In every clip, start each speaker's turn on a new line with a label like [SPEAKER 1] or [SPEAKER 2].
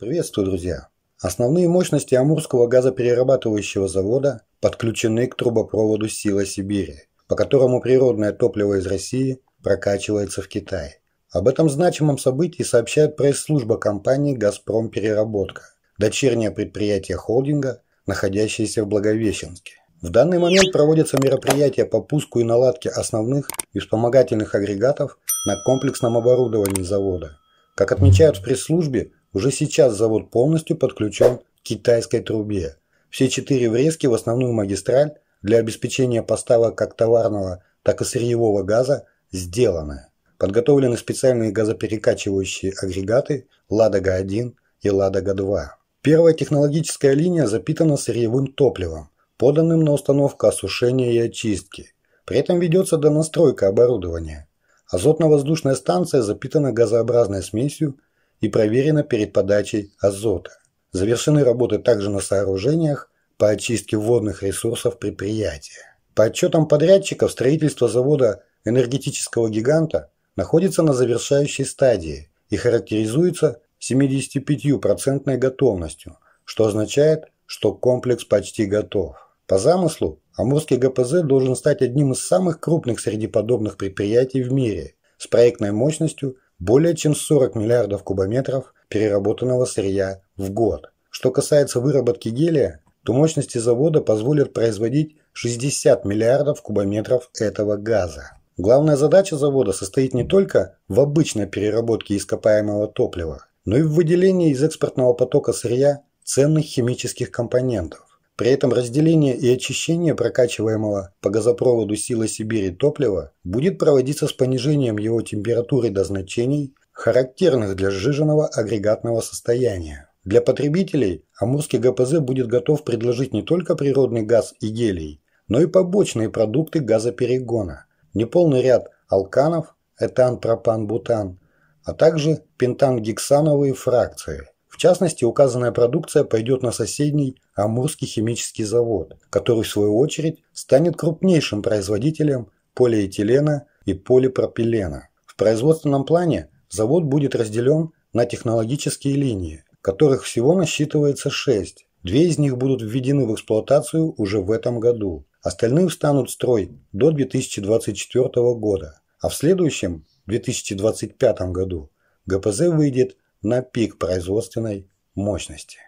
[SPEAKER 1] Приветствую, друзья! Основные мощности Амурского газоперерабатывающего завода подключены к трубопроводу «Сила Сибири», по которому природное топливо из России прокачивается в Китай. Об этом значимом событии сообщает пресс-служба компании «Газпром Переработка», дочернее предприятие холдинга, находящееся в Благовещенске. В данный момент проводятся мероприятия по пуску и наладке основных и вспомогательных агрегатов на комплексном оборудовании завода. Как отмечают в пресс-службе, уже сейчас завод полностью подключен к китайской трубе. Все четыре врезки в основную магистраль для обеспечения поставок как товарного, так и сырьевого газа сделаны. Подготовлены специальные газоперекачивающие агрегаты «Ладога-1» и «Ладога-2». Первая технологическая линия запитана сырьевым топливом, поданным на установку осушения и очистки. При этом ведется донастройка оборудования. Азотно-воздушная станция запитана газообразной смесью – и проверено перед подачей азота. Завершены работы также на сооружениях по очистке водных ресурсов предприятия. По отчетам подрядчиков, строительство завода энергетического гиганта находится на завершающей стадии и характеризуется 75% процентной готовностью, что означает, что комплекс почти готов. По замыслу, Амурский ГПЗ должен стать одним из самых крупных среди подобных предприятий в мире с проектной мощностью более чем 40 миллиардов кубометров переработанного сырья в год. Что касается выработки гелия, то мощности завода позволят производить 60 миллиардов кубометров этого газа. Главная задача завода состоит не только в обычной переработке ископаемого топлива, но и в выделении из экспортного потока сырья ценных химических компонентов. При этом разделение и очищение прокачиваемого по газопроводу силы Сибири топлива будет проводиться с понижением его температуры до значений, характерных для сжиженного агрегатного состояния. Для потребителей Амурский ГПЗ будет готов предложить не только природный газ и гелий, но и побочные продукты газоперегона, неполный ряд алканов, этан, пропан, бутан, а также пентан-гексановые фракции. В частности, указанная продукция пойдет на соседний Амурский химический завод, который в свою очередь станет крупнейшим производителем полиэтилена и полипропилена. В производственном плане завод будет разделен на технологические линии, которых всего насчитывается 6. Две из них будут введены в эксплуатацию уже в этом году. Остальные встанут в строй до 2024 года, а в следующем, 2025 году, ГПЗ выйдет на пик производственной мощности.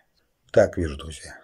[SPEAKER 1] Так вижу, друзья.